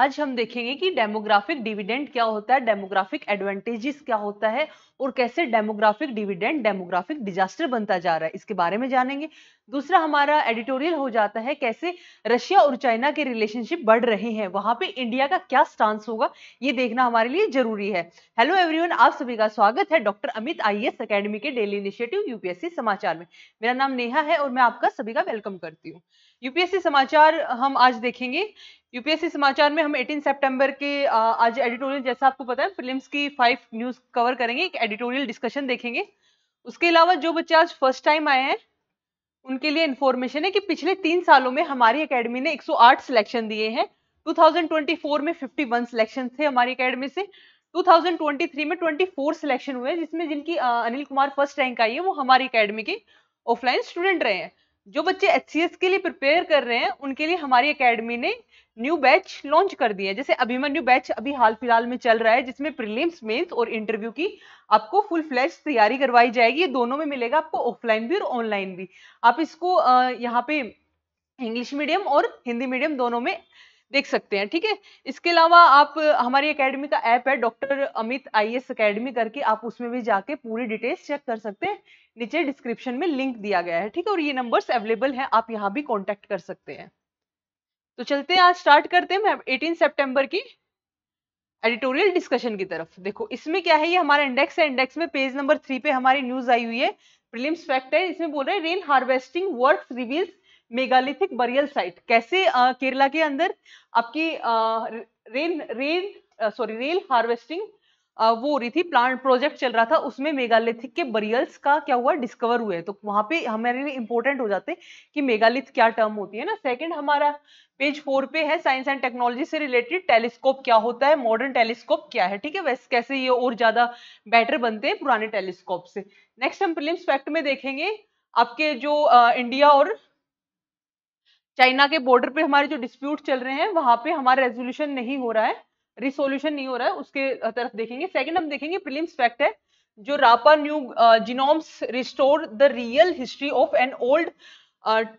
आज हम देखेंगे कि डेमोग्राफिक डिविडेंड क्या होता है डेमोग्राफिक एडवांटेजेस क्या होता है और कैसे डेमोग्राफिक डिविडेंड डेमोग्राफिक डिजास्टर बनता जा रहा है इसके बारे में जानेंगे दूसरा हमारा एडिटोरियल हो जाता है कैसे रशिया और चाइना के रिलेशनशिप बढ़ रहे हैं वहां पे इंडिया का क्या स्टांस होगा ये देखना हमारे लिए जरूरी है हेलो एवरीवन आप सभी का स्वागत है doctor Amit I S academy के डेली इनिशिएटिव यूपीएससी समाचार में मेरा नाम नेहा है और मैं आपका सभी का वेलकम करती हूँ यूपीएससी समाचार हम आज देखेंगे यूपीएससी समाचार में हम 18 सितंबर के आज एडिटोरियल जैसा आपको पता है फिल्म्स की फाइव न्यूज कवर करेंगे एक एडिटोरियल डिस्कशन देखेंगे उसके अलावा जो बच्चे आज फर्स्ट टाइम आए हैं उनके लिए इन्फॉर्मेशन है कि पिछले तीन सालों में हमारी अकेडमी ने 108 सिलेक्शन दिए हैं 2024 में 51 सिलेक्शन थे हमारी अकेडमी से 2023 में 24 सिलेक्शन हुए जिसमें जिनकी अनिल कुमार फर्स्ट रैंक आई है वो हमारी अकेडमी के ऑफलाइन स्टूडेंट रहे हैं जो बच्चे एच के लिए प्रिपेयर कर रहे हैं उनके लिए हमारी अकेडमी ने न्यू बैच लॉन्च कर दिया है जैसे न्यू बैच अभी हाल फिलहाल में चल रहा है जिसमें प्रीलिम्स मेंस और इंटरव्यू की आपको फुल फ्लैश तैयारी करवाई जाएगी ये दोनों में मिलेगा आपको ऑफलाइन भी और ऑनलाइन भी आप इसको यहाँ पे इंग्लिश मीडियम और हिंदी मीडियम दोनों में देख सकते हैं ठीक है इसके अलावा आप हमारी एकेडमी का ऐप है doctor Amit I S academy करके आप उसमें भी जाके पूरी डिटेल्स चेक कर सकते हैं नीचे डिस्क्रिप्शन में लिंक दिया गया है ठीक है और ये नंबर्स अवेलेबल हैं आप यहाँ भी कॉन्टेक्ट कर सकते हैं तो चलते हैं आज स्टार्ट करते हैं एटीन सेप्टेम्बर की एडिटोरियल डिस्कशन की तरफ देखो इसमें क्या है ये हमारा इंडेक्स है इंडेक्स में पेज नंबर थ्री पे हमारी न्यूज आई हुई है प्रीलिम्स फैक्ट है इसमें बोल रहे हैं rain harvesting work reveals megalithic burial site कैसे आ, केरला के अंदर आपकी rain rain sorry rail harvesting वो हो रही थी प्लांट प्रोजेक्ट चल रहा था उसमें मेगालिथिक के बरियल्स का क्या हुआ डिस्कवर हुए तो वहां पे हमारे लिए इंपॉर्टेंट हो जाते कि मेगालिथ क्या टर्म होती है ना सेकंड हमारा पेज फोर पे है साइंस एंड टेक्नोलॉजी से रिलेटेड टेलीस्कोप क्या होता है मॉडर्न टेलीस्कोप क्या है ठीक है वैसे कैसे ये और ज्यादा बेटर बनते हैं पुराने टेलीस्कोप से नेक्स्ट हम प्रिलिम्स फैक्ट में देखेंगे आपके जो आ, इंडिया और चाइना के बॉर्डर पे हमारे जो डिस्प्यूट चल रहे हैं वहां पे हमारा रेजोल्यूशन नहीं हो रहा है रिसोल्यूशन नहीं हो रहा है उसके तरफ देखेंगे सेकंड हम देखेंगे प्रिलिम्स फैक्ट है जो Rapa Nui genomes restore the real history of an old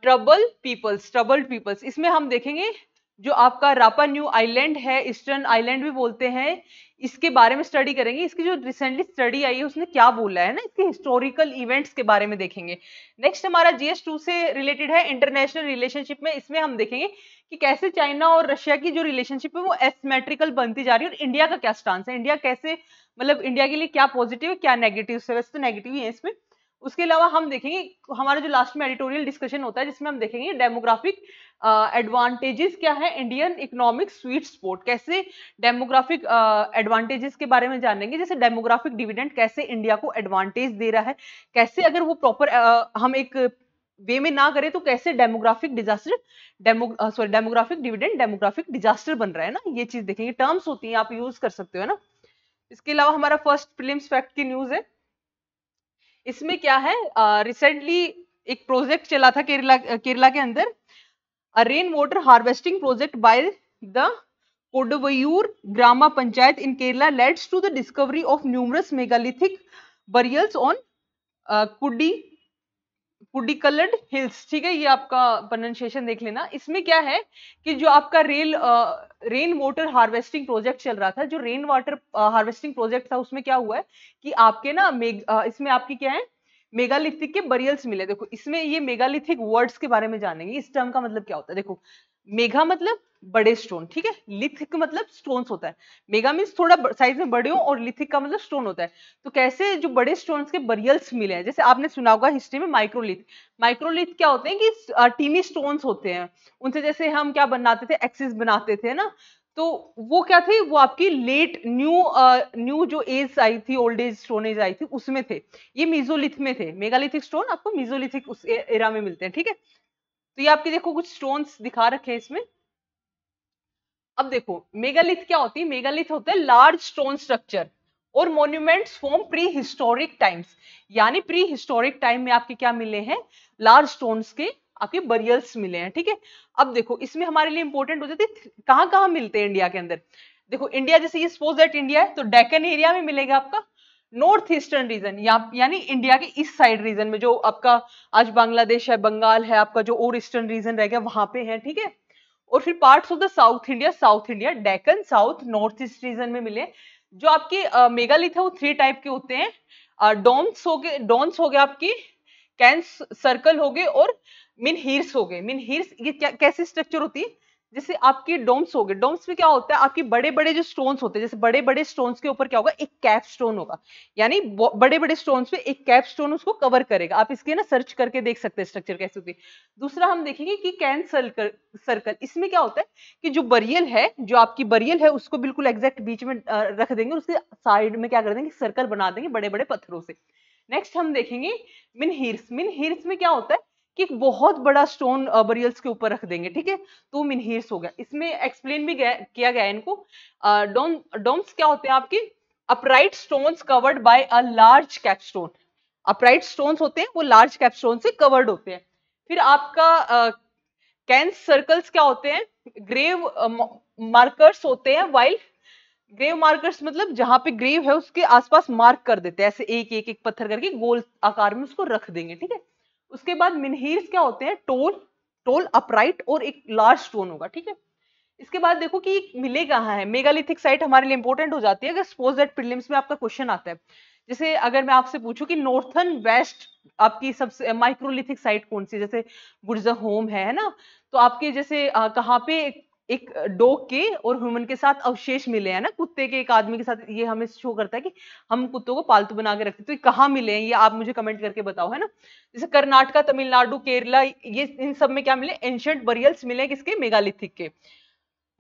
trouble peoples troubled peoples इसमें हम देखेंगे जो आपका रापा न्यू आइलैंड है ईस्टर्न आइलैंड भी बोलते हैं इसके बारे में स्टडी करेंगे इसकी जो रिसेंटली स्टडी आई है उसने क्या बोला है ना इसके हिस्टोरिकल इवेंट्स के बारे में देखेंगे नेक्स्ट हमारा जीएस टू से रिलेटेड है इंटरनेशनल रिलेशनशिप में इसमें हम देखेंगे कि कैसे चाइना और रशिया की जो रिलेशनशिप है वो एसमेट्रिकल बनती जा रही है और इंडिया का क्या स्टांस है इंडिया कैसे मतलब इंडिया के लिए क्या पॉजिटिव है क्या नेगेटिव है वैसे तो नेगेटिव ही है इसमें उसके अलावा हम देखेंगे हमारा जो लास्ट में एडिटोरियल डिस्कशन होता है जिसमें हम देखेंगे डेमोग्राफिक एडवांटेजेस क्या है इंडियन इकोनॉमिक स्वीट स्पोर्ट कैसे डेमोग्राफिक एडवांटेजेस के बारे में जानेंगे जैसे डेमोग्राफिक डिविडेंड कैसे इंडिया को एडवांटेज दे रहा है कैसे अगर वो प्रॉपर uh, हम एक वे में ना करें तो कैसे demographic disaster demo sorry demographic dividend demographic disaster बन रहा है ना ये चीज देखेंगे टर्म्स होती है आप यूज कर सकते हो ना इसके अलावा हमारा फर्स्ट फिल्म फैक्ट की न्यूज है इसमें क्या है रिसेंटली uh, एक प्रोजेक्ट चला था केरला केरला के अंदर rain water harvesting project by the Kodavayur Grama Panchayat in Kerala leads to the discovery of numerous megalithic burials on कुडी वुडी कलर्ड हिल्स ठीक है ये आपका प्रोनाउंसिएशन देख लेना इसमें क्या है कि जो आपका rail rain water harvesting project चल रहा था जो रेन वाटर हार्वेस्टिंग प्रोजेक्ट था उसमें क्या हुआ है कि आपके ना मेग इसमें आपकी क्या है मेगालिथिक के बरियल्स मिले देखो इसमें ये मेगालिथिक वर्ड्स के बारे में जानेंगे इस टर्म का मतलब क्या होता है देखो मेघा मतलब बड़े स्टोन ठीक है लिथिक मतलब स्टोन्स होता है मेगा मीन्स थोड़ा साइज में बड़े हो और लिथिक का मतलब स्टोन होता है तो कैसे जो बड़े स्टोन्स के बरियल्स मिले हैं जैसे आपने सुना होगा हिस्ट्री में माइक्रोलिथ माइक्रोलिथ क्या होते हैं कि टीमी स्टोन्स होते हैं उनसे जैसे हम क्या बनाते थे एक्सिस बनाते थे ना तो वो क्या थे वो आपकी लेट न्यू आ, न्यू जो एज आई थी ओल्ड एज स्टोन एज आई थी उसमें थे ये मिजोलिथ में थे मेगालिथिक स्टोन आपको मिजोलिथिक उस एरा में मिलते हैं ठीक है तो ये आपके देखो कुछ स्टोन्स दिखा रखे हैं इसमें अब देखो मेगालिथ क्या होती है मेगालिथ होते हैं लार्ज स्टोन स्ट्रक्चर और monuments from prehistoric times यानी प्री हिस्टोरिक टाइम में आपके क्या मिले हैं लार्ज स्टोन्स के आपके बरियल्स मिले हैं ठीक है अब देखो इसमें हमारे लिए इंपॉर्टेंट हो जाती कहाँ कहाँ मिलते हैं इंडिया के अंदर देखो इंडिया जैसे ये सपोज दैट इंडिया है तो डेकन एरिया में मिलेगा आपका नॉर्थ ईस्टर्न रीजन यानी इंडिया के ईस्ट साइड रीजन में जो आपका आज बांग्लादेश है बंगाल है आपका जो और ईस्टर्न रीजन रह गया वहां पे है ठीक है और फिर parts of the south India south India Deccan south north east region में मिले जो आपके मेगालिथ है वो थ्री टाइप के होते हैं डोम्स हो गए डोम्स हो गए आपकी कैंस सर्कल हो गए और मिनहीर्स हो गए मिनहीर्स ये क्या कैसी स्ट्रक्चर होती है जैसे आपके डोम्स हो गए डोम्स में क्या होता है आपके बड़े बड़े जो स्टोन्स होते हैं जैसे बड़े बड़े स्टोन्स के ऊपर क्या होगा एक कैप स्टोन होगा यानी बड़े बड़े स्टोन्स पे एक कैप स्टोन उसको कवर करेगा आप इसके ना सर्च करके देख सकते हैं स्ट्रक्चर कैसे होती है दूसरा हम देखेंगे कि कैन सर्कल सर्कल इसमें क्या होता है कि जो बरियल है जो आपकी बरियल है उसको बिल्कुल एग्जैक्ट बीच में रख देंगे उसके साइड में क्या कर देंगे सर्कल बना देंगे बड़े बड़े पत्थरों से नेक्स्ट हम देखेंगे मिन हिर्स में क्या होता है कि बहुत बड़ा स्टोन बरियल्स के ऊपर रख देंगे ठीक है तो मिनहेस हो गया इसमें एक्सप्लेन भी किया गया इनको डोम्स क्या होते हैं आपके upright stones covered by a large capstone upright stones होते हैं वो लार्ज कैपस्टोन से कवर्ड होते हैं फिर आपका कैंस सर्कल्स क्या होते हैं ग्रेव मार्कर्स होते हैं वाइल्ड ग्रेव मार्कर्स मतलब जहां पे ग्रेव है उसके आसपास मार्क कर देते हैं ऐसे एक एक एक पत्थर करके गोल आकार में उसको रख देंगे ठीक है उसके बाद मिनहीर्स क्या होते हैं टोल टोल अपराइट और एक लार्ज स्टोन होगा ठीक है इसके बाद देखो कि मिले कहाँ है मेगालिथिक साइट हमारे लिए इंपॉर्टेंट हो जाती है अगर सपोज दैट प्रिलिम्स में आपका क्वेश्चन आता है जैसे अगर मैं आपसे पूछूं कि नॉर्थन वेस्ट आपकी सबसे माइक्रोलिथिक साइट कौन सी जैसे गुर्जा होम है ना तो आपके जैसे कहाँ पे एक डॉग के और ह्यूमन के साथ अवशेष मिले हैं ना कुत्ते के एक आदमी के साथ ये हमें शो करता है कि हम कुत्तों को पालतू बना के रखते तो कहाँ मिले हैं ये आप मुझे कमेंट करके बताओ है ना जैसे कर्नाटका तमिलनाडु केरला ये इन सब में क्या मिले एंशंट बरियल्स मिले किसके मेगालिथिक के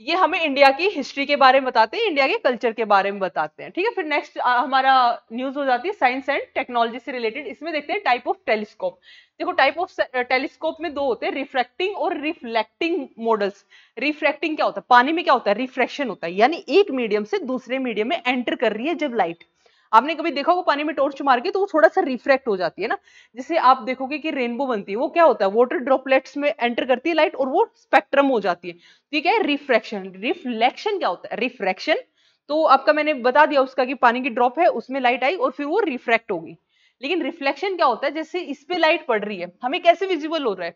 ये हमें इंडिया की हिस्ट्री के बारे में बताते हैं इंडिया के कल्चर के बारे में बताते हैं ठीक है फिर नेक्स्ट हमारा न्यूज हो जाती है साइंस एंड टेक्नोलॉजी से रिलेटेड इसमें देखते हैं टाइप ऑफ टेलीस्कोप देखो टाइप ऑफ टेलीस्कोप में दो होते हैं रिफ्रैक्टिंग और रिफ्लेक्टिंग मॉडल्स रिफ्रैक्टिंग क्या होता है पानी में क्या होता है रिफ्रेक्शन होता है यानी एक मीडियम से दूसरे मीडियम में एंटर कर रही है जब लाइट आपने कभी देखा वो पानी में टॉर्च मार के तो वो थोड़ा सा रिफ्रैक्ट हो जाती है ना जिससे आप देखोगे कि रेनबो बनती है वो क्या होता है वाटर ड्रॉपलेट्स में एंटर करती है लाइट और वो स्पेक्ट्रम हो जाती है ठीक तो है रिफ्रैक्शन रिफ्लेक्शन क्या होता है रिफ्रैक्शन तो आपका मैंने बता दिया उसका कि पानी की ड्रॉप है उसमें लाइट आई और फिर वो रिफ्रैक्ट होगी लेकिन रिफ्लेक्शन क्या होता है जैसे इस पे लाइट पड़ रही है हमें कैसे विजिबल हो रहा है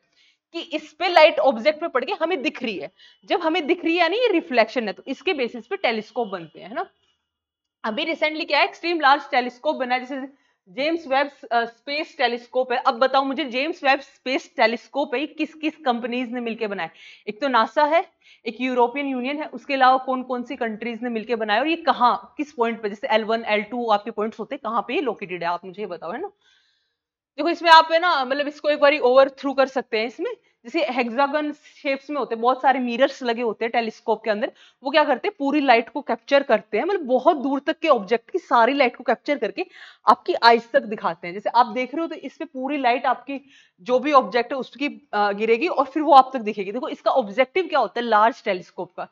कि इस पे लाइट ऑब्जेक्ट पे पड़ के हमें दिख रही है जब हमें दिख रही है यानी ये रिफ्लेक्शन है तो इसके बेसिस पे टेलीस्कोप बनते हैं ना अभी रिसेंटली क्या है एक्सट्रीम लार्ज टेलीस्कोप बना जैसे जेम्स वेब स्पेस टेलीस्कोप है अब बताओ मुझे जेम्स वेब स्पेस टेलीस्कोप है किस किस कंपनीज ने मिलकर बनाया एक तो नासा है एक यूरोपियन यूनियन है उसके अलावा कौन कौन सी कंट्रीज ने मिलकर बनाया और ये कहाँ किस पॉइंट पर जैसे L1 L2 आपके पॉइंट्स होते हैं कहाँ पे लोकेटेड है आप मुझे बताओ है ना देखो इसमें आप है ना मतलब इसको एक बार ओवर थ्रू कर सकते हैं इसमें जैसे हेक्सागन शेप्स में होते हैं बहुत सारे मिरर्स लगे होते हैं टेलीस्कोप के अंदर वो क्या करते हैं पूरी लाइट को कैप्चर करते हैं मतलब बहुत दूर तक के ऑब्जेक्ट की सारी लाइट को कैप्चर करके आपकी आइज तक दिखाते हैं जैसे आप देख रहे हो तो इसमें पूरी लाइट आपकी जो भी ऑब्जेक्ट है उसकी गिरेगी और फिर वो आप तक दिखेगी देखो इसका ऑब्जेक्टिव क्या होता है लार्ज टेलीस्कोप का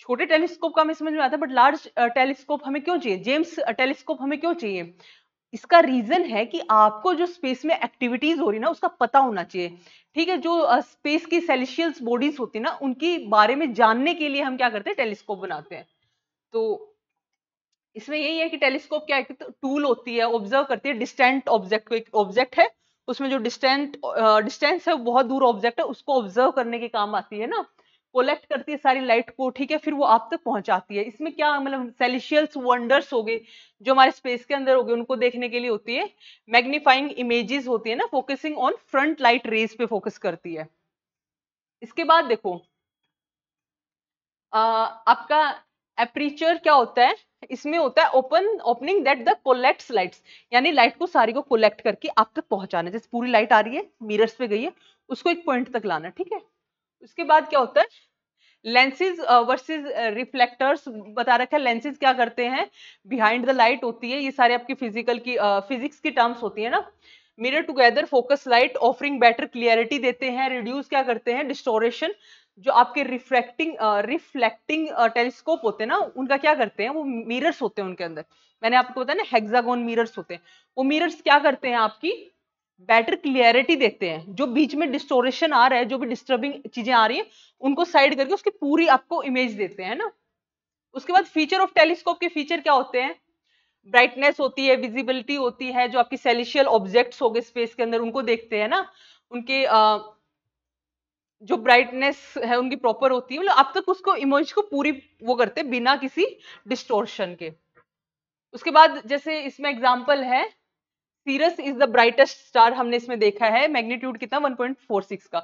छोटे टेलीस्कोप का हमें समझ में आता है बट लार्ज टेलीस्कोप हमें क्यों चाहिए जेम्स टेलीस्कोप हमें क्यों चाहिए इसका रीजन है कि आपको जो स्पेस में एक्टिविटीज हो रही ना उसका पता होना चाहिए ठीक है जो स्पेस की सेलिशियल बॉडीज होती है ना उनके बारे में जानने के लिए हम क्या करते हैं टेलीस्कोप बनाते हैं तो इसमें यही है कि टेलीस्कोप क्या एक टूल होती है ऑब्जर्व करती है डिस्टेंट ऑब्जेक्ट को एक ऑब्जेक्ट है उसमें जो डिस्टेंट डिस्टेंस है बहुत दूर ऑब्जेक्ट है उसको ऑब्जर्व करने के काम आती है ना कोलेक्ट करती है सारी लाइट को ठीक है फिर वो आप तक पहुंचाती है इसमें क्या मतलब सेलिशियल्स वंडर्स हो गए जो हमारे स्पेस के अंदर हो गए उनको देखने के लिए होती है मैग्नीफाइंग इमेजेस होती है ना focusing on front light rays पे फोकस करती है इसके बाद देखो आ, आपका एप्रीचर क्या होता है इसमें होता है open opening that the collects lights यानी लाइट को सारी को कोलेक्ट करके आप तक पहुंचाना जैसे पूरी लाइट आ रही है मिरर्स पे गई है उसको एक पॉइंट तक लाना ठीक है उसके बाद क्या होता है लेंसेज वर्सेज रिफ्लेक्टर्स बता रखे लेंसेज क्या करते हैं बिहाइंड द लाइट होती है ये सारे आपकी फिजिकल की फिजिक्स uh, की टर्म्स होती है ना mirror together focus light offering better clarity देते हैं रिड्यूस क्या करते हैं डिस्टोरेशन जो आपके रिफ्लेक्टिंग रिफ्लेक्टिंग टेलीस्कोप होते हैं ना उनका क्या करते हैं वो मिरर्स होते हैं उनके अंदर मैंने आपको बताया ना हेक्सागोन मिरर्स होते हैं वो मिरर्स क्या करते हैं आपकी बेटर क्लियरिटी देखते हैं जो बीच में डिस्टोरेशन आ रहा है जो भी डिस्टर्बिंग चीजें आ रही हैं उनको साइड करके उसकी पूरी आपको इमेज देते हैं ना उसके बाद फीचर ऑफ टेलीस्कोप के फीचर क्या होते हैं ब्राइटनेस होती है विजिबिलिटी होती है जो आपकी सेलिशियल ऑब्जेक्ट्स हो गए स्पेस के अंदर उनको देखते हैं ना उनके आ, जो ब्राइटनेस है उनकी प्रॉपर होती है मतलब अब तक उसको इमेज को पूरी वो करते बिना किसी डिस्टोर्शन के उसके बाद जैसे इसमें एग्जाम्पल है Sirius is the brightest star हमने इसमें देखा है मैग्नीट्यूड कितना 1.46 का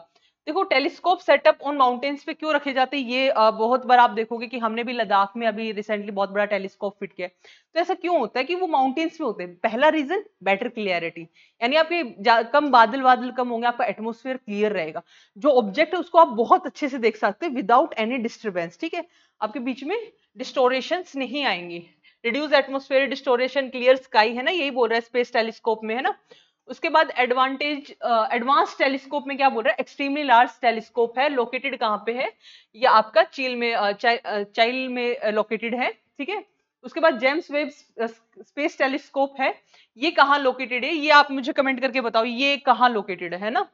देखो टेलीस्कोप सेटअप ऑन माउंटेन्स पे क्यों रखे जाते हैं ये बहुत बार आप देखोगे कि हमने भी लद्दाख में अभी रिसेंटली बहुत बड़ा टेलीस्कोप फिट किया तो ऐसा क्यों होता है कि वो माउंटेन्स में होते हैं पहला रीजन बेटर क्लियरिटी यानी आपके कम बादल बादल कम होंगे आपका एटमोस्फेयर क्लियर रहेगा जो ऑब्जेक्ट है उसको आप बहुत अच्छे से देख सकते हैं विदाउट एनी डिस्टर्बेंस ठीक है आपके बीच में डिस्टोरेशन नहीं आएंगे reduce atmosphere distortion clear sky है ना यही बोल रहा है स्पेस टेलीस्कोप में है ना उसके बाद एडवांटेज एडवांस टेलीस्कोप में क्या बोल रहा है एक्सट्रीमली लार्ज टेलीस्कोप है लोकेटेड कहाँ पे है या आपका चील में uh, uh, चाइल में लोकेटेड uh, है ठीक है उसके बाद जेम्स वेब स्पेस टेलीस्कोप है ये कहाँ लोकेटेड है ये आप मुझे कमेंट करके बताओ ये कहाँ लोकेटेड है ना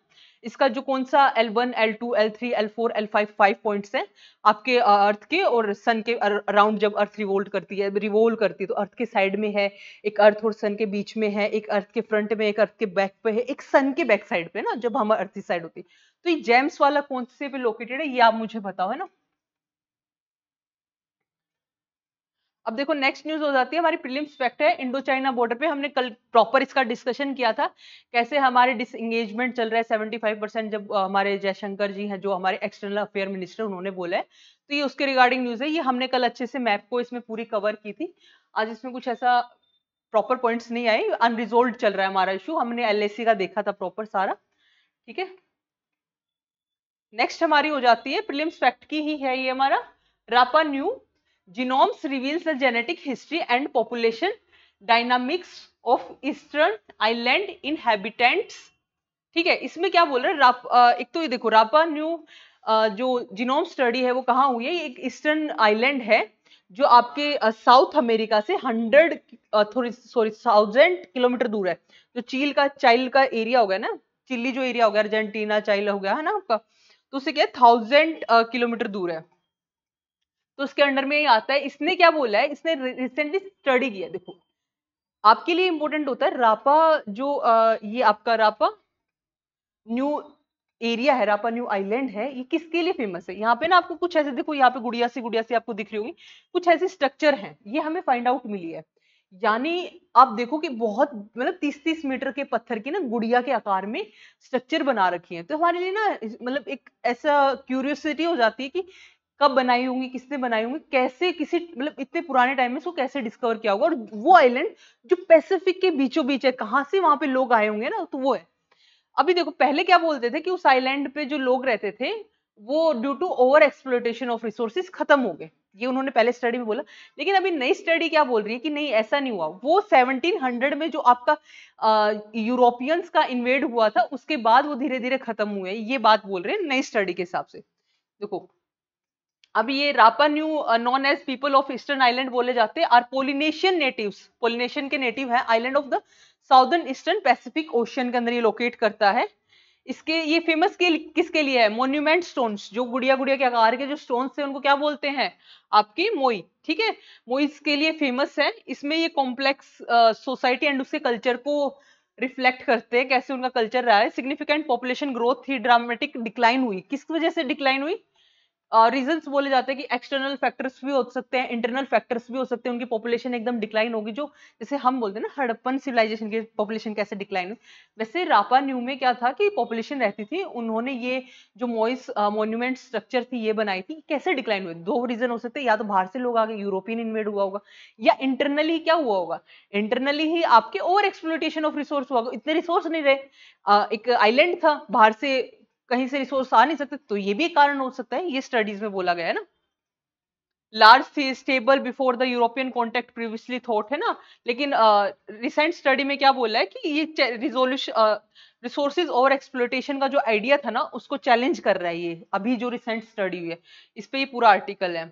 इसका जो कौन सा L one L two L three L four L five five points हैं आपके अर्थ के और सन के अराउंड जब अर्थ रिवोल्ट करती है रिवोल्ट करती है तो अर्थ के साइड में है एक अर्थ और सन के बीच में है एक अर्थ के फ्रंट में एक अर्थ के बैक पे है एक सन के बैक साइड पे ना जब हम अर्थ की साइड होती है तो ये जेम्स वाला कौन से पे लोकेटेड है ये आप मुझे बताओ है ना अब देखो नेक्स्ट न्यूज हो जाती है हमारी प्रीलिम्स फैक्ट है इंडो चाइना बॉर्डर पे हमने कल प्रॉपर इसका डिस्कशन किया था कैसे हमारे डिसंगेजमेंट चल रहा है 75 परसेंट जब हमारे जयशंकर जी हैं जो हमारे एक्सटर्नल अफेयर मिनिस्टर उन्होंने बोला है तो ये उसके रिगार्डिंग न्यूज है ये हमने कल अच्छे से मैप को इसमें पूरी कवर की थी आज इसमें कुछ ऐसा प्रॉपर पॉइंट्स नहीं आए अनरिजोल्व चल रहा है हमारा इशू हमने एल का देखा था प्रॉपर सारा ठीक है नेक्स्ट हमारी हो जाती है प्रिलिम्स फैक्ट की ही है ये हमारा Rapa Nui genomes reveals the genetic history and population dynamics of eastern island inhabitants ठीक है इसमें क्या बोल रहे राप आ, एक तो ये देखो रापा न्यू आ, जो जीनोम स्टडी है वो कहाँ हुई है एक ईस्टर्न आइलैंड है जो आपके साउथ अमेरिका से हंड्रेड थोड़ी सॉरी थाउजेंड किलोमीटर दूर है जो चील का चाइल्ड का एरिया हो गया ना चिल्ली जो एरिया हो गया अर्जेंटीना चाइल्ड हो गया है ना आपका तो उसे क्या है थाउजेंड किलोमीटर दूर है तो उसके अंडर में आता है इसने क्या बोला है इसने रिसेंटली स्टडी किया देखो आपके लिए इंपॉर्टेंट होता है रापा जो आ, ये आपका रापा न्यू एरिया है रापा न्यू आइलैंड है ये किसके लिए फेमस है यहाँ पे ना आपको कुछ ऐसे देखो यहाँ पे गुड़िया सी गुड़िया सी आपको दिख रही होगी कुछ ऐसे स्ट्रक्चर हैं ये हमें फाइंड आउट मिली है यानी आप देखो कि बहुत मतलब तीस तीस मीटर के पत्थर की ना गुड़िया के आकार में स्ट्रक्चर बना रखी है तो हमारे लिए ना मतलब एक ऐसा क्यूरियोसिटी हो जाती है कि कब बनाई होंगी किसने बनाई होंगी कैसे किसी मतलब इतने पुराने टाइम में इसको कैसे डिस्कवर किया होगा और वो आइलैंड जो पैसिफिक के बीचों बीच है कहाँ से वहां पे लोग आए होंगे ना तो वो है अभी देखो पहले क्या बोलते थे कि उस आइलैंड पे जो लोग रहते थे वो due to over exploitation of resources खत्म हो गए ये उन्होंने पहले स्टडी में बोला लेकिन अभी नई स्टडी क्या बोल रही है कि नहीं ऐसा नहीं हुआ वो 1700 में जो आपका यूरोपियंस का इन्वेड हुआ था उसके बाद वो धीरे धीरे खत्म हुए ये बात बोल रहे हैं नई स्टडी के हिसाब से देखो अब ये Rapa Nui known as people of Eastern Island बोले जाते हैं आर पोलिनेशियन नेटिव्स पोलिनेशियन के नेटिव है island of the southern eastern Pacific Ocean के अंदर ये लोकेट करता है इसके ये फेमस के किसके लिए है मोन्यूमेंट स्टोन्स जो गुड़िया गुड़िया के आकार के जो स्टोन्स है उनको क्या बोलते हैं आपकी मोई ठीक है मोई इसके लिए फेमस है इसमें ये कॉम्प्लेक्स सोसाइटी एंड उसके कल्चर को रिफ्लेक्ट करते हैं कैसे उनका कल्चर रहा है सिग्निफिकेंट पॉपुलेशन ग्रोथ थी ड्रामेटिक डिक्लाइन हुई किस वजह से डिक्लाइन हुई रीजन uh, बोले जाते हैं कि एक्सटर्नल फैक्टर्स भी हो सकते हैं इंटरनल फैक्टर्स भी हो सकते हैं उनकी पॉपुलेशन एकदम डिक्लाइन होगी जो जैसे हम बोलते हैं ना हड़प्पन सिविलाइजेशन की पॉपुलेशन कैसे डिक्लाइन हुई वैसे रापा न्यू में क्या था कि पॉपुलेशन रहती थी उन्होंने ये जो मॉइस मोन्यूमेंट स्ट्रक्चर थी ये बनाई थी कैसे डिक्लाइन हुई दो रीजन हो सकते हैं या तो बाहर से लोग आगे यूरोपियन इन्वेड हुआ होगा या इंटरनली क्या हुआ होगा इंटरनली ही आपके ओवर एक्सप्लोटेशन ऑफ रिसोर्स हुआ होगा इतने रिसोर्स नहीं रहे एक आइलैंड था बाहर से कहीं से रिसोर्स आ नहीं सकते तो ये भी कारण हो सकता है ये स्टडीज में बोला गया है ना लार्ज थी stable before the European contact previously thought है ना लेकिन रिसेंट uh, स्टडी में क्या बोला है कि ये रिजोल्यूशन रिसोर्सेज ओवर एक्सप्लोटेशन का जो आइडिया था ना उसको चैलेंज कर रहा है ये अभी जो रिसेंट स्टडी हुई है इस पर ये पूरा आर्टिकल है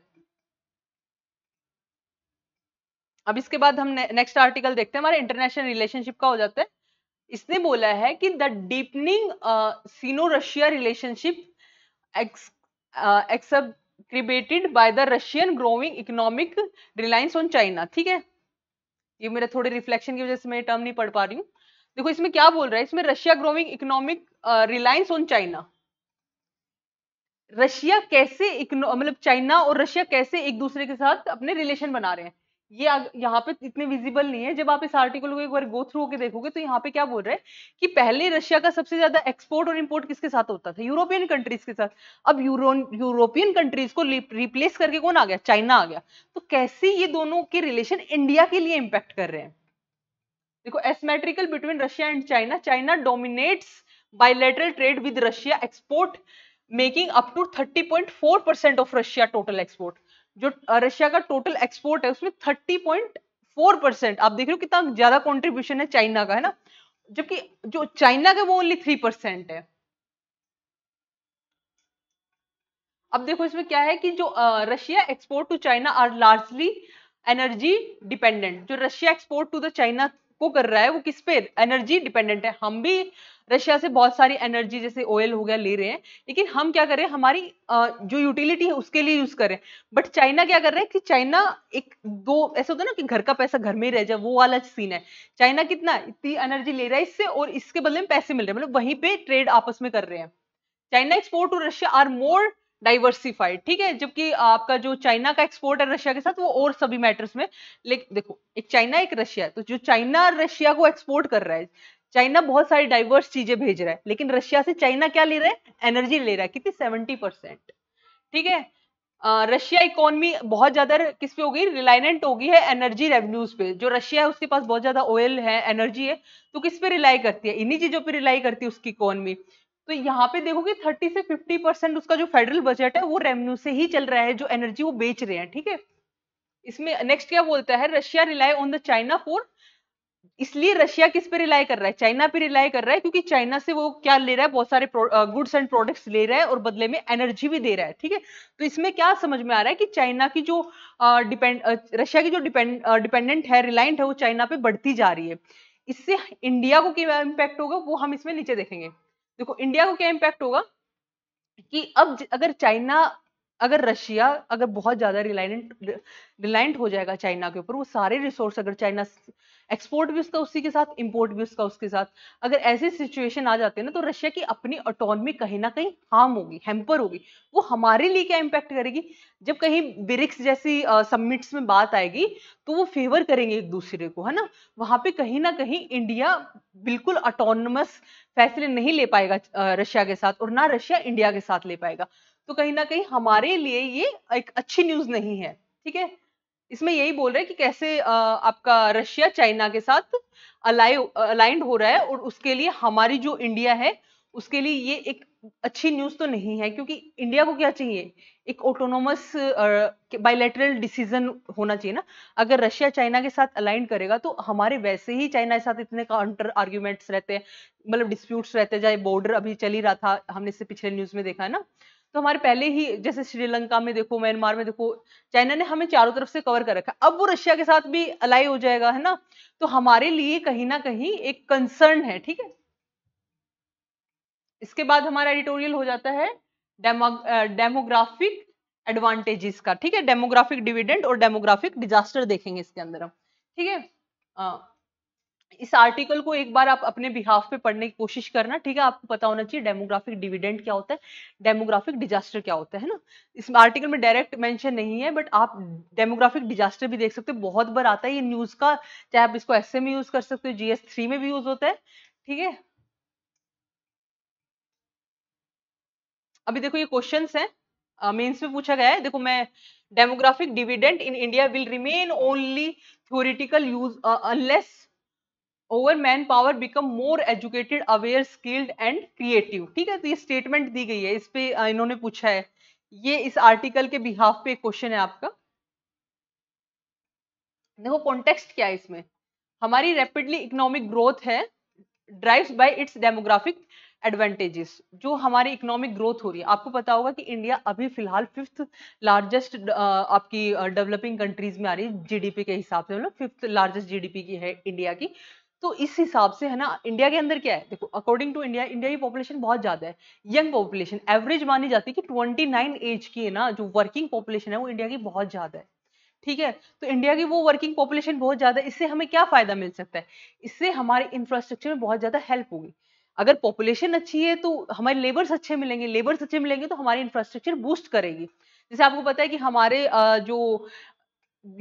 अब इसके बाद हम नेक्स्ट आर्टिकल देखते हैं हमारे इंटरनेशनल रिलेशनशिप का हो जाता है इसने बोला है कि the deepening Sino Russia relationship exacerbated by the Russian growing economic reliance on China ठीक है ये मेरा थोड़े रिफ्लेक्शन की वजह से मैं टर्म नहीं पढ़ पा रही हूँ देखो इसमें क्या बोल रहा है इसमें Russia growing economic reliance on China Russia कैसे मतलब चाइना और रशिया कैसे एक दूसरे के साथ अपने रिलेशन बना रहे हैं ये यहाँ पे इतने विजिबल नहीं है जब आप इस आर्टिकल को एक बार गो थ्रू होकर देखोगे तो यहाँ पे क्या बोल रहे हैं कि पहले रशिया का सबसे ज्यादा एक्सपोर्ट और इंपोर्ट किसके साथ होता था यूरोपियन कंट्रीज के साथ अब यूरो यूरोपियन कंट्रीज को रिप्लेस करके कौन आ गया चाइना आ गया तो कैसे ये दोनों के रिलेशन इंडिया के लिए इम्पैक्ट कर रहे हैं देखो asymmetrical between Russia and China China dominates bilateral trade with Russia export thirty point four percent of Russia total export जो रशिया का टोटल एक्सपोर्ट है उसमें थर्टी पॉइंट फोर परसेंट आप देख रहे हो कितना ज्यादा कॉन्ट्रीब्यूशन है चाइना का है ना जबकि जो चाइना का वो ओनली थ्री परसेंट है अब देखो इसमें क्या है कि जो Russia export to China are largely energy dependent जो Russia export to the China को कर रहा है वो किस पे एनर्जी डिपेंडेंट है हम भी रशिया से बहुत सारी एनर्जी जैसे ऑयल हो गया ले रहे हैं लेकिन हम क्या करें हमारी जो यूटिलिटी है उसके लिए यूज करें बट चाइना क्या कर रहे हैं कि चाइना एक दो ऐसा होता है ना कि घर का पैसा घर में ही रह जाए वो वाला सीन है चाइना कितना इतनी एनर्जी ले रहा है इससे और इसके बदले में पैसे मिल रहे हैं मतलब वहीं पे ट्रेड आपस में कर रहे हैं China export to Russia are more diversified ठीक है जबकि आपका जो चाइना का एक्सपोर्ट है रशिया के साथ वो और सभी मैटर्स में लेकिन देखो एक चाइना एक रशिया तो जो चाइना रशिया को एक्सपोर्ट कर रहा है चाइना बहुत सारी डाइवर्स चीजें भेज रहा है लेकिन रशिया से चाइना क्या ले रहा है एनर्जी ले रहा है कितनी सेवेंटी परसेंट ठीक है रशिया इकोनॉमी बहुत ज्यादा किस पे हो गई रिलायंट हो गई है एनर्जी रेवेन्यूज पे जो रशिया है उसके पास बहुत ज्यादा ऑयल है एनर्जी है तो किस पे रिलाई करती है इन्हीं चीजों पर रिलाई करती है उसकी इकोनॉमी तो यहाँ पे देखोगे थर्टी से फिफ्टी परसेंट उसका जो फेडरल बजट है वो रेवेन्यू से ही चल रहा है जो एनर्जी वो बेच रहे हैं ठीक है इसमें नेक्स्ट क्या बोलता है Russia rely on the China for इसलिए रशिया किस पे रिलाई कर रहा है चाइना पे रिलाई कर रहा है क्योंकि चाइना से वो क्या ले रहा है बहुत सारे गुड्स एंड प्रोडक्ट्स ले रहा है और बदले में एनर्जी भी दे रहा है ठीक है तो इसमें क्या समझ में आ रहा है कि चाइना की जो डिपेंड रशिया की जो डिपेंड डिपेंडेंट है रिलायंट है वो चाइना पे बढ़ती जा रही है इससे इंडिया को क्या इम्पैक्ट होगा वो हम इसमें नीचे देखेंगे देखो इंडिया को क्या इम्पैक्ट होगा कि अब अगर चाइना अगर रशिया अगर बहुत ज़्यादा रिलायंट रिलायंट हो जाएगा चाइना के ऊपर वो सारे रिसोर्स अगर चाइना एक्सपोर्ट भी उसका उसी के साथ इंपोर्ट भी उसका उसके साथ अगर ऐसी सिचुएशन आ जाती है ना तो रशिया की अपनी ऑटोनमी कहीं ना कहीं हार्म होगी हेम्पर होगी वो हमारे लिए क्या इम्पैक्ट करेगी जब कहीं ब्रिक्स जैसी सबमिट्स में बात आएगी तो वो फेवर करेंगे एक दूसरे को है ना वहाँ पे कहीं ना कहीं इंडिया बिल्कुल ऑटोनमस फैसले नहीं ले पाएगा रशिया के साथ और ना रशिया इंडिया के साथ ले पाएगा तो कहीं ना कहीं हमारे लिए ये एक अच्छी न्यूज नहीं है ठीक है इसमें यही बोल रहे हैं कि कैसे आपका रशिया चाइना के साथ अलाइ अलाइंड हो रहा है और उसके लिए हमारी जो इंडिया है उसके लिए ये एक अच्छी न्यूज तो नहीं है क्योंकि इंडिया को क्या चाहिए एक ऑटोनोमस बायोलेटरल डिसीजन होना चाहिए ना अगर रशिया चाइना के साथ अलाइन करेगा तो हमारे वैसे ही चाइना के साथ इतने काउंटर आर्ग्यूमेंट्स रहते हैं मतलब डिस्प्यूट्स रहते हैं चाहे बॉर्डर अभी चल ही रहा था हमने इससे पिछले न्यूज में देखा है ना तो हमारे पहले ही जैसे श्रीलंका में देखो म्यांमार में देखो चाइना ने हमें चारों तरफ से कवर कर रखा अब वो रशिया के साथ भी अलाई हो जाएगा है ना तो हमारे लिए कहीं ना कहीं एक कंसर्न है ठीक है इसके बाद हमारा एडिटोरियल हो जाता है डेमोग्राफिक एडवांटेजेस का ठीक है डेमोग्राफिक डिविडेंड और डेमोग्राफिक डिजास्टर देखेंगे इसके अंदर हम ठीक है इस आर्टिकल को एक बार आप अपने बिहाफ पे पढ़ने की कोशिश करना ठीक है आपको पता होना चाहिए डेमोग्राफिक डिविडेंड क्या होता है डेमोग्राफिक डिजास्टर क्या होता है ना इस आर्टिकल में डायरेक्ट मेंशन नहीं है बट आप डेमोग्राफिक डिजास्टर भी देख सकते हो बहुत बार आता है ये न्यूज का चाहे आप इसको एस में यूज कर सकते हो जीएस में भी यूज होता है ठीक है अभी देखो ये क्वेश्चन है मेंस में पूछा गया है देखो मैं demographic dividend in India will remain only theoretical use unless our man power become more educated aware skilled and creative ठीक है तो ये स्टेटमेंट दी गई है इस पे इन्होंने पूछा है ये इस आर्टिकल के बिहाफ पे क्वेश्चन है आपका देखो कॉन्टेक्स्ट क्या है इसमें हमारी रैपिडली इकोनॉमिक ग्रोथ है drives by its demographic advantages जो हमारी इकोनॉमिक ग्रोथ हो रही है आपको पता होगा कि इंडिया अभी फिलहाल फिफ्थ लार्जेस्ट आपकी डेवलपिंग कंट्रीज में आ रही है जीडीपी के हिसाब से मतलब फिफ्थ लार्जेस्ट जीडीपी की है इंडिया की तो इस हिसाब से है ना इंडिया के अंदर क्या है देखो अकॉर्डिंग टू इंडिया इंडिया की पॉपुलेशन बहुत ज्यादा है यंग पॉपुलेशन एवरेज मानी जाती है कि 29 एज की है ना जो वर्किंग पॉपुलेशन है वो इंडिया की बहुत ज्यादा है ठीक है तो इंडिया की वो वर्किंग पॉपुलेशन बहुत ज्यादा है इससे हमें क्या फायदा मिल सकता है इससे हमारे इंफ्रास्ट्रक्चर में बहुत ज्यादा हेल्प होगी अगर पॉपुलेशन अच्छी है तो हमारे लेबर्स अच्छे मिलेंगे लेबर्स अच्छे मिलेंगे तो हमारी इंफ्रास्ट्रक्चर बूस्ट करेगी जैसे आपको पता है कि हमारे जो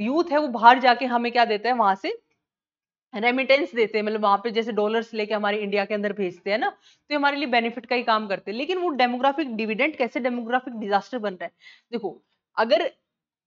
यूथ है वो बाहर जाके हमें क्या देता है वहां से रेमिटेंस देते हैं मतलब वहां पे जैसे डॉलर्स लेके हमारे इंडिया के अंदर भेजते हैं ना तो हमारे लिए बेनिफिट का ही काम करते हैं लेकिन वो डेमोग्राफिक डिविडेंट कैसे डेमोग्राफिक डिजास्टर बन रहा है देखो अगर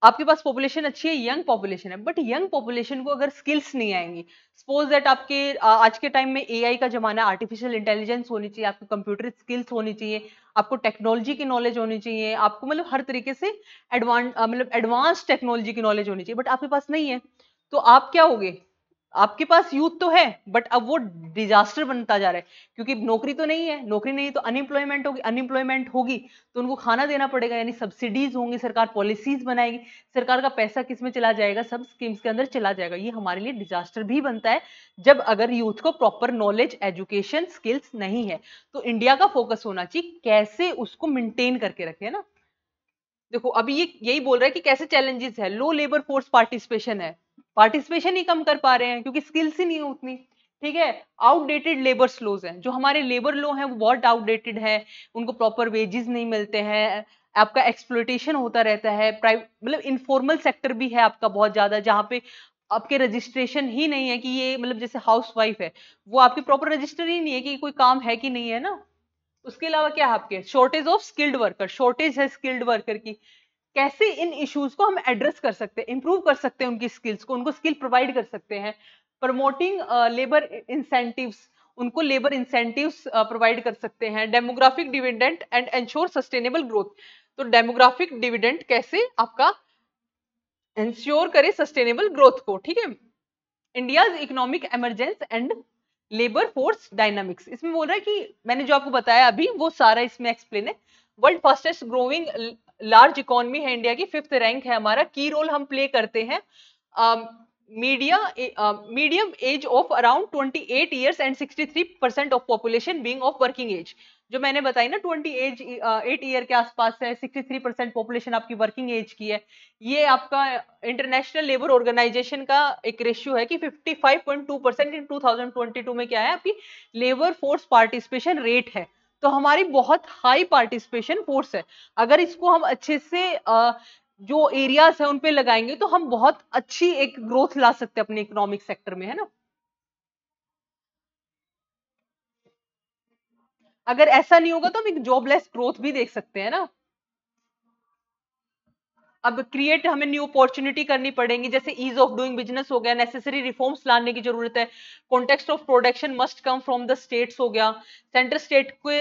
आपके पास पॉपुलेशन अच्छी है यंग पॉपुलेशन है बट यंग पॉपुलेशन को अगर स्किल्स नहीं आएंगी सपोज दैट आपके आज के टाइम में एआई का जमाना आर्टिफिशियल इंटेलिजेंस होनी चाहिए आपको कंप्यूटर स्किल्स होनी चाहिए आपको टेक्नोलॉजी की नॉलेज होनी चाहिए आपको मतलब हर तरीके से एडवांस मतलब एडवांस टेक्नोलॉजी की नॉलेज होनी चाहिए बट आपके पास नहीं है तो आप क्या होगे आपके पास यूथ तो है बट अब वो डिजास्टर बनता जा रहा है क्योंकि नौकरी तो नहीं है नौकरी नहीं तो अनएम्प्लॉयमेंट होगी अनएम्प्लॉयमेंट होगी तो उनको खाना देना पड़ेगा यानी सब्सिडीज होंगी सरकार पॉलिसीज बनाएगी सरकार का पैसा किस में चला जाएगा सब स्कीम्स के अंदर चला जाएगा ये हमारे लिए डिजास्टर भी बनता है जब अगर यूथ को प्रॉपर नॉलेज एजुकेशन स्किल्स नहीं है तो इंडिया का फोकस होना चाहिए कैसे उसको मेनटेन करके रखे ना देखो अभी ये यही बोल रहा है कि कैसे चैलेंजेस है लो लेबर फोर्स पार्टिसिपेशन है पार्टिसिपेशन ही कम कर पा रहे हैं क्योंकि स्किल्स ही नहीं है उतनी ठीक है आउटडेटेड लेबर स्लोज हैं जो हमारे लेबर लो हैं वो बहुत आउटडेटेड है उनको प्रॉपर वेजेस नहीं मिलते हैं आपका एक्सप्लोटेशन होता रहता है मतलब इनफॉर्मल सेक्टर भी है आपका बहुत ज़्यादा जहाँ पे आपके रजिस्ट्रेशन ही नहीं है कि ये मतलब जैसे हाउस वाइफ है वो आपके प्रॉपर रजिस्टर ही नहीं है कि कोई काम है कि नहीं है ना उसके अलावा क्या है आपके shortage of skilled worker shortage है स्किल्ड वर्कर की कैसे इन इश्यूज को हम एड्रेस कर सकते हैं इंप्रूव कर सकते हैं उनकी स्किल्स को उनको स्किल प्रोवाइड कर सकते हैं प्रमोटिंग लेबर इंसेंटिव्स उनको लेबर इंसेंटिव्स प्रोवाइड कर सकते हैं demographic dividend and ensure sustainable growth तो डेमोग्राफिक डिविडेंट कैसे आपका एंश्योर करे सस्टेनेबल ग्रोथ को ठीक है India economic emergence and labour force dynamics इसमें बोल रहा है कि मैंने जो आपको बताया अभी वो सारा इसमें एक्सप्लेन है world fastest growing large economy है इंडिया की फिफ्थ रैंक है हमारा की रोल हम प्ले करते हैं media medium age of around 28 eight years and 63 three percent of population being of working age जो मैंने बताई ना 20 एज एट ईयर के आसपास है 63 थ्री परसेंट पॉपुलेशन आपकी वर्किंग एज की है ये आपका इंटरनेशनल लेबर ऑर्गेनाइजेशन का एक रेशियो है कि 55.2 परसेंट इन 2022 में क्या है आपकी लेबर फोर्स पार्टिसिपेशन रेट है तो हमारी बहुत हाई पार्टिसिपेशन फोर्स है अगर इसको हम अच्छे से जो एरियाज है उन पे लगाएंगे तो हम बहुत अच्छी एक ग्रोथ ला सकते हैं अपने इकोनॉमिक सेक्टर में है ना अगर ऐसा नहीं होगा तो हम एक जॉबलेस ग्रोथ भी देख सकते हैं ना अब क्रिएट हमें न्यू अपॉर्चुनिटी करनी पड़ेगी जैसे ईज ऑफ डूइंग बिजनेस हो गया नेसेसरी रिफॉर्म्स लाने की जरूरत है context of production must come from the states हो गया सेंटर स्टेट के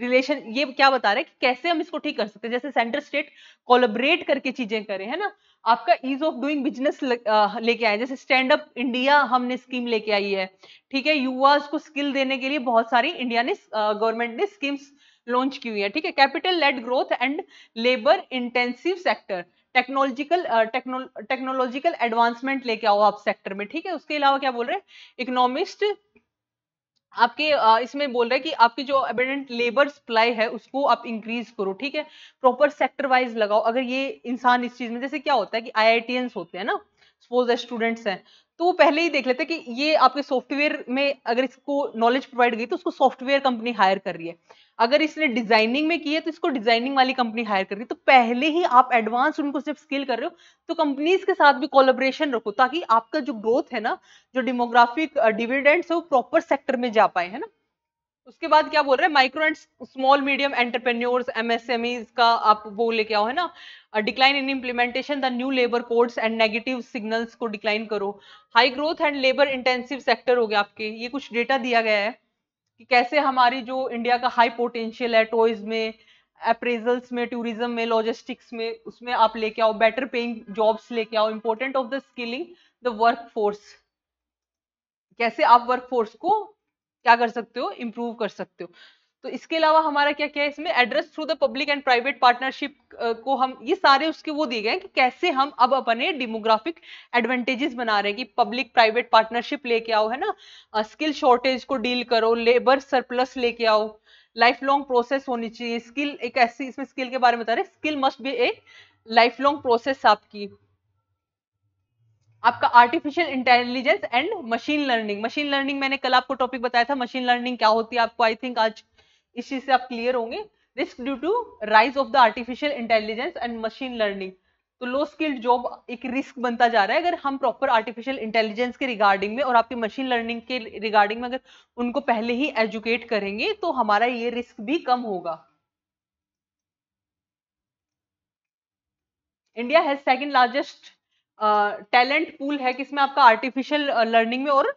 रिलेशन ये क्या बता रहे हैं कि कैसे हम इसको ठीक कर सकते हैं जैसे सेंटर स्टेट कोलोबरेट करके चीजें करें है ना आपका ईज ऑफ डूइंग बिजनेस लेके आए जैसे स्टैंड अप इंडिया हमने स्कीम लेके आई है ठीक है युवाओं को स्किल देने के लिए बहुत सारी इंडिया ने गवर्नमेंट ने स्कीम्स लॉन्च की हुई है ठीक है capital led growth and labour intensive sector technological technological advancement लेके आओ आप सेक्टर में ठीक है उसके अलावा क्या बोल रहे हैं इकोनॉमिस्ट आपके uh, इसमें बोल रहे हैं कि आपकी जो एबेंडेंट लेबर सप्लाई है उसको आप इंक्रीज करो ठीक है प्रॉपर सेक्टर वाइज लगाओ अगर ये इंसान इस चीज में जैसे क्या होता है कि आई होते हैं ना सपोज स्टूडेंट्स हैं तो पहले ही देख लेते कि ये आपके सॉफ्टवेयर में अगर इसको नॉलेज प्रोवाइड की तो उसको सॉफ्टवेयर कंपनी हायर कर रही है अगर इसने डिजाइनिंग में की है तो इसको डिजाइनिंग वाली कंपनी हायर कर रही है तो पहले ही आप एडवांस उनको जब स्किल कर रहे हो तो कंपनीज के साथ भी कोलोब्रेशन रखो ताकि आपका जो ग्रोथ है ना जो डेमोग्राफिक डिविडेंड्स है वो प्रॉपर सेक्टर में जा पाए है ना उसके बाद क्या बोल रहे हैं micro and small medium entrepreneurs MSME का आप वो लेके आओ है ना decline in implementation the new labour codes and negative signals को डिक्लाइन करो high growth and labour intensive sector हो गए आपके ये कुछ डेटा दिया गया है कि कैसे हमारी जो इंडिया का हाई पोटेंशियल है टॉयज में अप्रेजल्स में टूरिज्म में लॉजिस्टिक्स में उसमें आप लेके आओ बेटर पेइंग जॉब्स लेके आओ important of the skilling the workforce कैसे आप वर्क फोर्स को क्या कर सकते हो इम्प्रूव कर सकते हो तो इसके अलावा हमारा क्या क्या है इसमें address through the public and private partnership को हम ये सारे उसके वो दिए गए कि कैसे हम अब अपने डेमोग्राफिक एडवांटेजेस बना रहे हैं कि पब्लिक प्राइवेट पार्टनरशिप लेके आओ है ना स्किल शॉर्टेज को डील करो लेबर सरप्लस लेके आओ लाइफ लॉन्ग प्रोसेस होनी चाहिए स्किल एक ऐसी इसमें स्किल के बारे में बता रहे skill must be a lifelong process आपकी आपका artificial intelligence and machine learning machine learning मैंने कल आपको टॉपिक बताया था मशीन लर्निंग क्या होती है आपको आई थिंक आज इस चीज से आप क्लियर होंगे risk due to rise of the artificial intelligence and machine learning तो लो स्किल्ड जॉब एक रिस्क बनता जा रहा है अगर हम प्रॉपर आर्टिफिशियल इंटेलिजेंस के रिगार्डिंग में और आपकी मशीन लर्निंग के रिगार्डिंग में अगर उनको पहले ही एजुकेट करेंगे तो हमारा ये रिस्क भी कम होगा India has second largest talent pool है किसमें आपका आर्टिफिशियल लर्निंग में और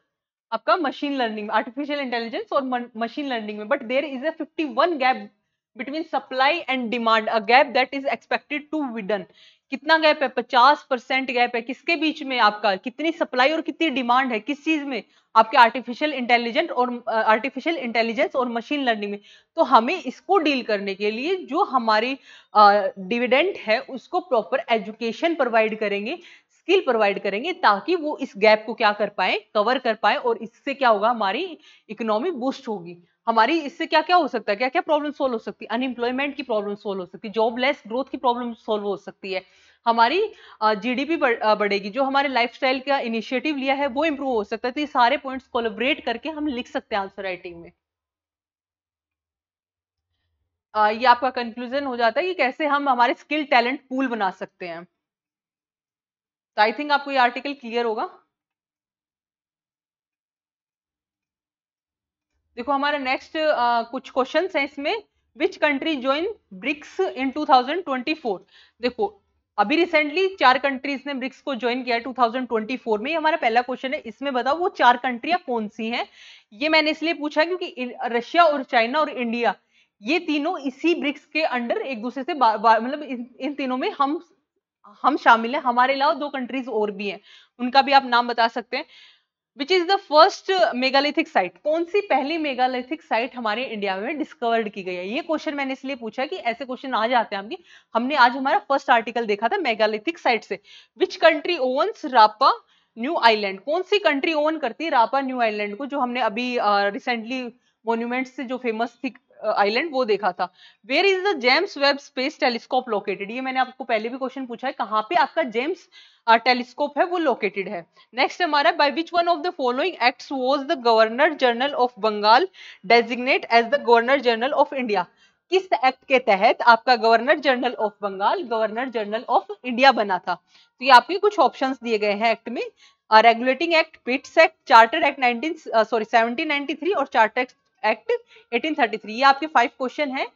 आपका मशीन लर्निंग में आर्टिफिशियल इंटेलिजेंस और मशीन लर्निंग में but there is a fifty one gap between supply and demand a gap that is expected to widen कितना गैप है पचास परसेंट गैप है किसके बीच में आपका कितनी सप्लाई और कितनी डिमांड है किस चीज में आपके आर्टिफिशियल इंटेलिजेंट और आर्टिफिशियल इंटेलिजेंस और मशीन लर्निंग में तो हमें इसको डील करने के लिए जो हमारी डिविडेंट uh, है उसको प्रॉपर एजुकेशन प्रोवाइड करेंगे स्किल प्रोवाइड करेंगे ताकि वो इस गैप को क्या कर पाए कवर कर पाए और इससे क्या होगा हमारी इकोनॉमी बूस्ट होगी हमारी इससे क्या क्या हो सकता है क्या क्या प्रॉब्लम सोल्व हो सकती है अनएम्प्लॉयमेंट की प्रॉब्लम सोल्व हो सकती है जॉबलेस ग्रोथ की प्रॉब्लम सोल्व हो सकती है हमारी जीडीपी बढ़ेगी जो हमारे लाइफस्टाइल का इनिशिएटिव लिया है वो इम्प्रूव हो सकता है तो ये सारे पॉइंट्स कोलोबरेट करके हम लिख सकते हैं आंसर राइटिंग में ये आपका कंक्लूजन हो जाता है कि कैसे हम हमारे स्किल टैलेंट पूल बना सकते हैं तो आई थिंक आपको ये आर्टिकल क्लियर होगा देखो हमारा नेक्स्ट uh, कुछ क्वेश्चन है इसमें which country join BRICS in 2024 देखो अभी रिसेंटली चार कंट्रीज ने ब्रिक्स को ज्वाइन किया है 2024 में ये हमारा पहला क्वेश्चन है इसमें बताओ वो चार कंट्रियां कौन सी हैं ये मैंने इसलिए पूछा क्योंकि रशिया और चाइना और इंडिया ये तीनों इसी ब्रिक्स के अंडर एक दूसरे से मतलब इन, इन तीनों में हम हम शामिल हैं हमारे अलावा दो कंट्रीज और भी हैं उनका भी आप नाम बता सकते हैं which is the first megalithic site कौन सी पहली मेगालिथिक साइट हमारे इंडिया में डिस्कवर्ड की गई है ये क्वेश्चन मैंने इसलिए पूछा कि ऐसे क्वेश्चन आ जाते हैं आपकी हमने आज हमारा फर्स्ट आर्टिकल देखा था मेगालिथिक साइट से which country owns Rapa Nui island कौन सी कंट्री ओन करती है रापा न्यू आइलैंड को जो हमने अभी रिसेंटली uh, मोन्यूमेंट से जो फेमस थी आइलैंड वो देखा था where is the James Webb space telescope located ये मैंने आपको पहले भी क्वेश्चन पूछा है कहाँ पे आपका जेम्स टेलीस्कोप है वो लोकेटेड है नेक्स्ट हमारा by which one of the following acts was the governor general of Bengal designate as the governor general of India किस एक्ट के तहत आपका governor general of Bengal governor general of India बना था तो ये आपके कुछ ऑप्शंस दिए गए हैं एक्ट में regulating act Pitt's act charter act 19 sorry uh, 1793 और चार्टर एक्ट एक्ट 1833 ये आपके फाइव क्वेश्चन है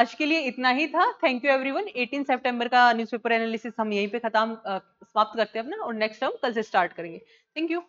आज के लिए इतना ही था थैंक यू एवरीवन 18 सितंबर का न्यूज़पेपर एनालिसिस हम यहीं पे खत्म समाप्त करते हैं अपना और नेक्स्ट हम कल से स्टार्ट करेंगे थैंक यू